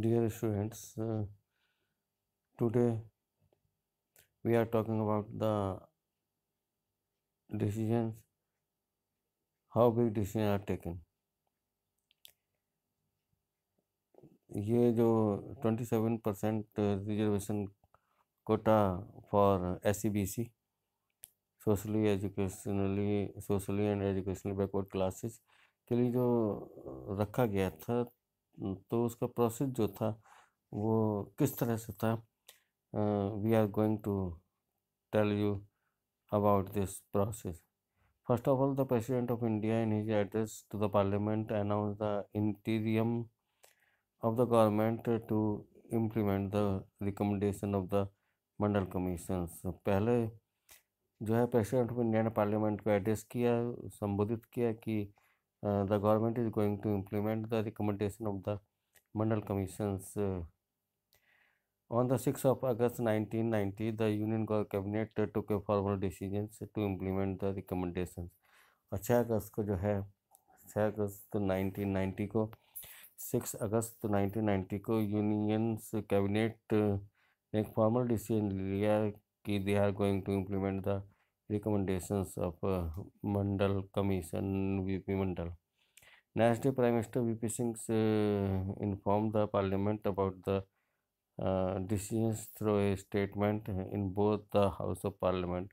dear students uh, today we are talking about the decisions how big decisions are taken ये जो 27 percent reservation quota for S C B C socially educationally socially and educationally backward classes के लिए जो रखा गया था तो उसका प्रोसेस जो था वो किस तरह से था we are going to tell you about this process first of all the president of India in his address to the parliament announce the interim of the government to implement the recommendation of the Mandal commission पहले जो है president of India ने parliament को address किया संबोधित किया कि uh, the government is going to implement the recommendation of the mandal commissions uh, on the 6th of august 1990 the union cabinet took a formal decision to implement the recommendations और छः अगस्त को जो है छः अगस्त 1990 को सिक्स अगस्त 1990 को unions cabinet ने एक फॉर्मल डिसीजन लिया कि they are going to implement the recommendations of uh, Mandal Commission, VP Mandal. Next day, Prime Minister VP Singh uh, informed the Parliament about the uh, decisions through a statement in both the House of Parliament.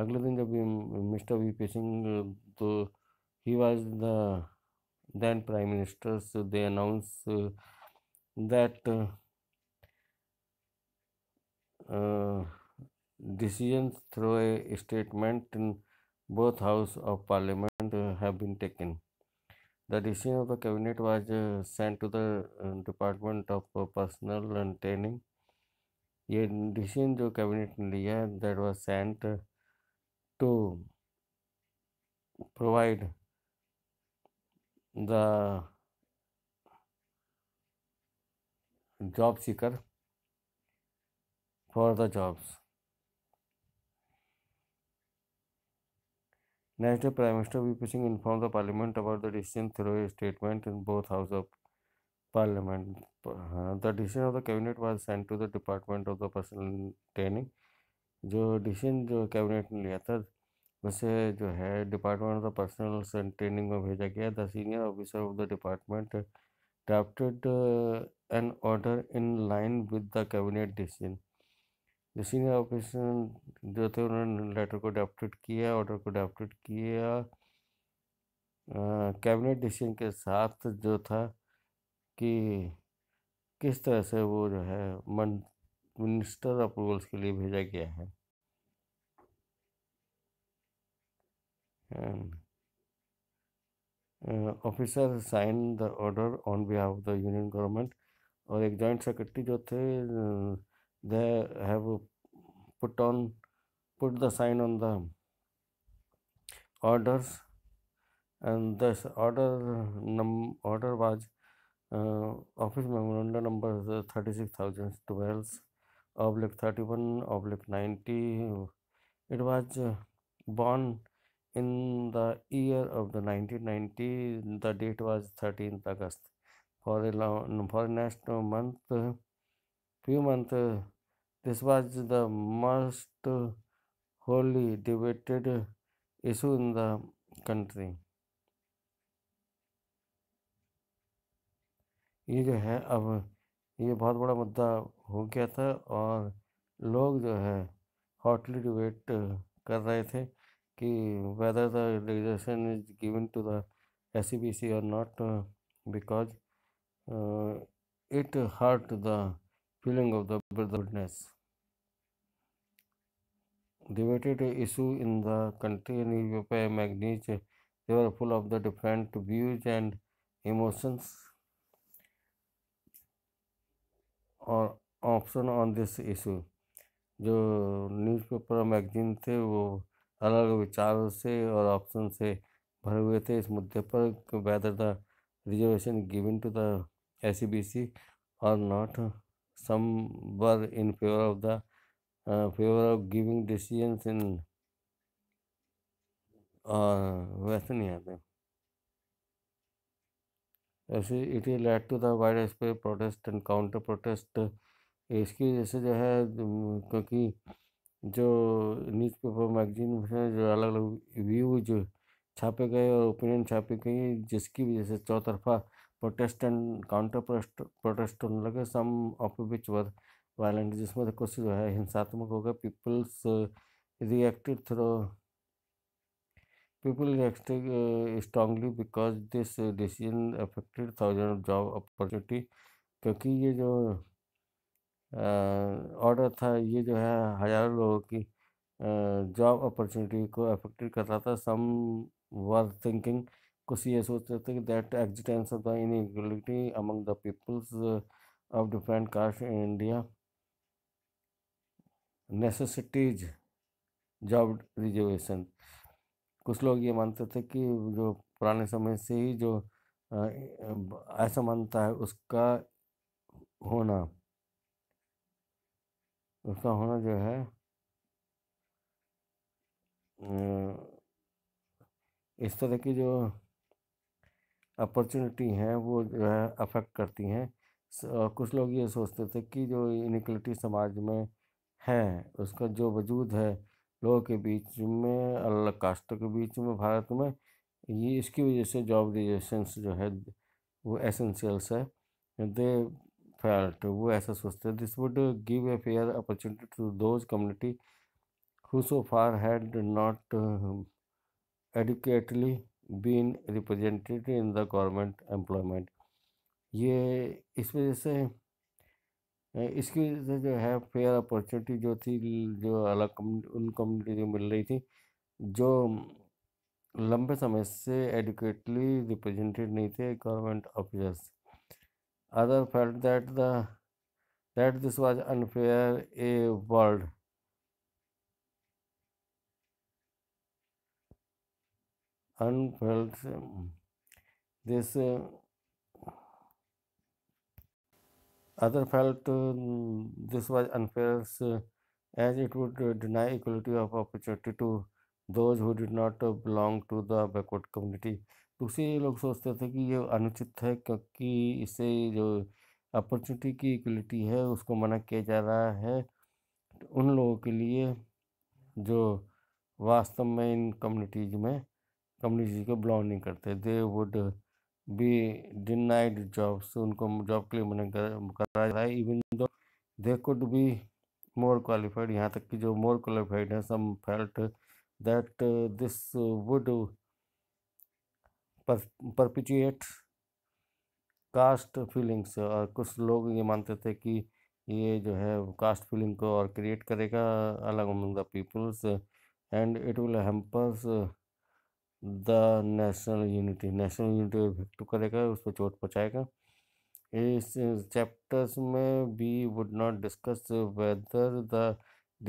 अगले दिन जब Mr. We Singh, Singh तो ही was the then prime ministers they announce that decisions through a statement in both houses of Parliament have been taken. The decision of the cabinet was uh, sent to the uh, Department of uh, Personnel and Training. ये decision cabinet in ने लिया that was sent to provide the job seeker for the jobs. Next day, Prime Minister V. Singh informed the Parliament about the decision through a statement in both Houses of Parliament. Uh, the decision of the Cabinet was sent to the Department of the Personal Training. जो decision जो cabinet ने लिया था उसे जो है department of the personnel training में भेजा गया the senior officer of the department drafted an order in line with the cabinet decision जो सीनियर ऑफिसर जो थे उन्होंने लेटर को अडाप्टेड किया ऑर्डर को अडाप्टेड किया कैबिनेट डिसीजन के साथ जो था कि किस तरह से वो जो है मिनिस्टर अप्रूवल्स के लिए भेजा गया है officer sign the order on behalf of the union government और एक जॉइंट सेक्रेटरी जो थे they have put on put the sign on the orders and this order num order was uh, office memorandum number 36012 oblique 31 oblique 90 it was uh, born in the year of the 1990 the date was 13th august for a long, for next month few months This was the most wholly debated issue in the country. ये जो है अब ये बहुत बड़ा मुद्दा हो गया था और लोग जो है हॉटली डिबेट कर रहे थे कि whether the reservation is given to the S C B C और not because it hurt the feeling of the brotherhoodness. Debated issue in the country and newspaper magazines, they were full of the different views and emotions और option on this issue जो newspaper और magazine थे वो अलग विचारों से और option से भरे हुए थे इस मुद्दे पर whether the reservation given to the S और not Some were in favor of the uh, favor of giving decisions in uh, वैसे नहीं आते ऐसे it is led to the widespread protest and counter protest इसकी से जो है क्योंकि जो न्यूज़ पेपर मैगजीन है जो अलग अलग व्यूज छापे गए और ओपिनियन छापे गए जिसकी वजह से चौतरफा प्रोटेस्टेंट काउंटर प्रोटेस्ट होने लगे सम ऑफ विच वर वायलेंट जिसमें से कुछ जो है हिंसात्मक हो गए peoples reacted through people reacted strongly because this decision affected thousand of job opportunity क्योंकि ये जो ऑर्डर था ये जो है हज़ारों लोगों की जॉब अपॉर्चुनिटी को अफेक्टेड कर रहा था सम वर थिंकिंग कुछ ये सोचते थे कि that existence of the inequality among the peoples of different caste in India necessities job reservation कुछ लोग ये मानते थे कि जो पुराने समय से ही जो ऐसा मानता है उसका होना उसका होना जो है इस तरह की जो अपॉर्चुनिटी हैं वो जो है अफेक्ट करती हैं कुछ लोग ये सोचते थे कि जो इनिक्वलिटी समाज में है उसका जो वजूद है लोगों के बीच में अलग कास्टों के बीच में भारत में ये इसकी वजह से जॉब रिलेशंस जो है वो एसेंशियल्स है दे फैल्ट वो ऐसा सोचते हैं this would give a fair opportunity to those community who so far had not adequately been represented in the government employment ये इस वजह से इसकी वजह से जो है फेयर अपॉर्चुनिटी जो थी जो अलग उन कम्युनिटी को मिल रही थी जो लंबे समय से एडुकेटली रिप्रेजेंटेड नहीं थे government officers other felt that the that this was unfair a world unfelt this uh, other felt uh, this was unfair uh, as it would deny equality of opportunity to those who did not belong to the backward community दूसरे लोग सोचते थे कि ये अनुचित है क्योंकि इससे जो अपॉर्चुनिटी की इक्वलिटी है उसको मना किया जा रहा है उन लोगों के लिए जो वास्तव में इन कम्युनिटीज़ में कम्युनिटी को बिलोंग नहीं करते they would be denied jobs उनको जॉब के लिए मना करा even though they could be more qualified यहाँ तक कि जो मोर क्वालिफाइड है some felt that this would perpetuate caste feelings और कुछ लोग ये मानते थे कि ये जो है कास्ट फीलिंग को और क्रिएट करेगा अलग among the peoples and it will hampers the national unity national unity affect करेगा उस पर चोट पहुँचाएगा इस चैप्टर्स में we would not discuss whether the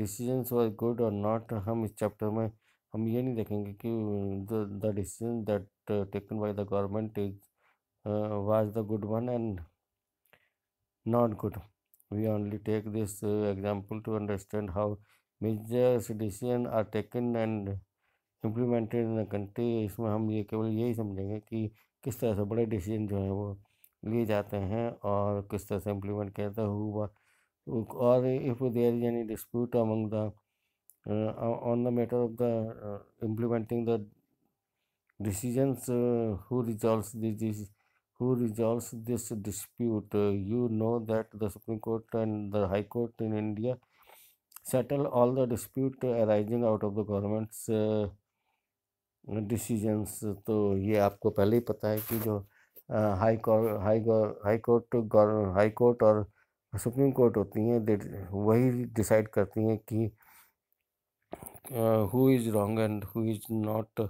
decisions was good और नॉट हम इस चैप्टर में हम ये नहीं देखेंगे कि the decision that taken by the government is was the good one and not good we only take this example to understand how measures decision are taken and implemented in country इसमें हम ये केवल यही समझेंगे कि किस तरह से बड़े डिसीजन जो हैं वो लिए जाते हैं और किस तरह से इम्प्लीमेंट किया जाता हुआ और if there is any dispute among the on the matter of the implementing the decisions who resolve this who resolve this dispute you know that the supreme court and the high court in India settle all the dispute arising out of the governments decisions तो ये आपको पहले ही पता है कि जो high court high high court high court और सुप्रीम कोर्ट होती हैं वही डिसाइड करती हैं कि who is wrong and who is not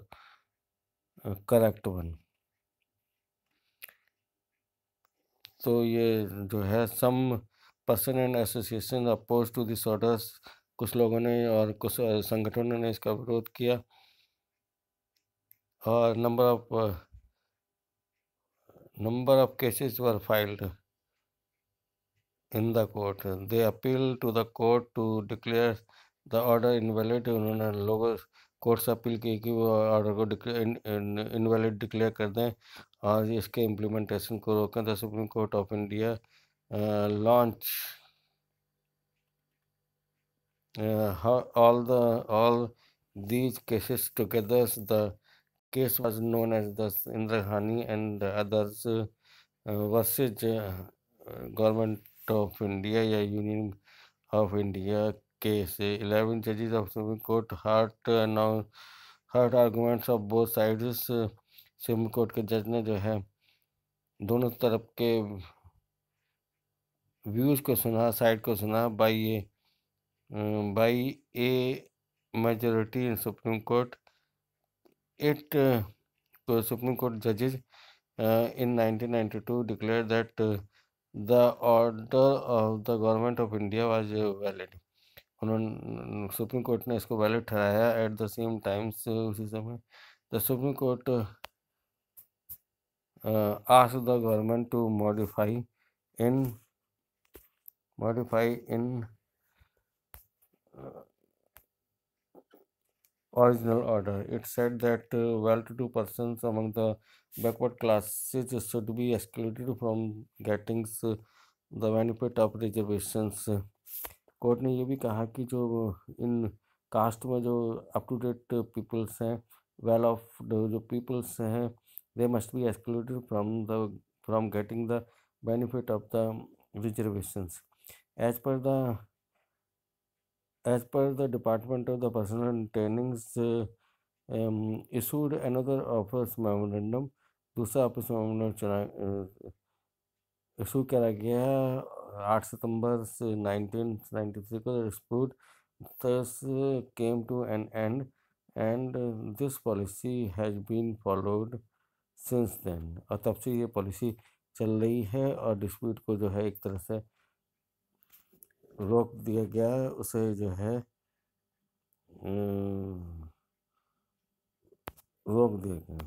correct one तो ये जो है some person and association oppose to this orders कुछ लोगों ने और कुछ संगठनों ने इसका विरोध किया और number of number of cases were filed in the court they appeal to the court to declare the order invalid उन्होंने लोगों कोर्ट से अपील की कि वो ऑर्डर को इनवैलिड डिक्लेयर कर दें और इसके इम्प्लीमेंटेशन को रोकें the supreme court of India launch all the all these cases togethers the case was known as the Indrahani and others uh, versus uh, government of India या Union of India case. Eleven judges of Supreme Court heard uh, now heard arguments of both sides. Supreme Court के जज ने जो है दोनों तरफ के views को सुना साइड को सुना by a by a majority in supreme court eight supreme court जजेज in nineteen in 1992 declare that the order of the government of India was valid उन्होंने सुप्रीम कोर्ट ने इसको वैलिड ठहराया एट द सेम टाइम्स उसी समय the supreme court आस the government to modify in modify in original order. It said that uh, well-to-do persons among the backward classes should be excluded from getting uh, the benefit of reservations. Court ने ये भी कहा कि जो इन caste में जो up to date peoples हैं well off जो पीपल्स हैं they must be excluded from the from getting the benefit of the reservations as per the as per the Department of the Personnel and Trainings uh, um, issued another office memorandum दूसरा office memorandum चला issue uh, करा गया है आठ सितंबर से nineteen ninety three को dispute came to an end end this policy has been followed since then और तब से ये पॉलिसी चल रही है और डिस्प्यूट को जो है एक तरह से रोक दिया गया उसे जो है रोक दिया गया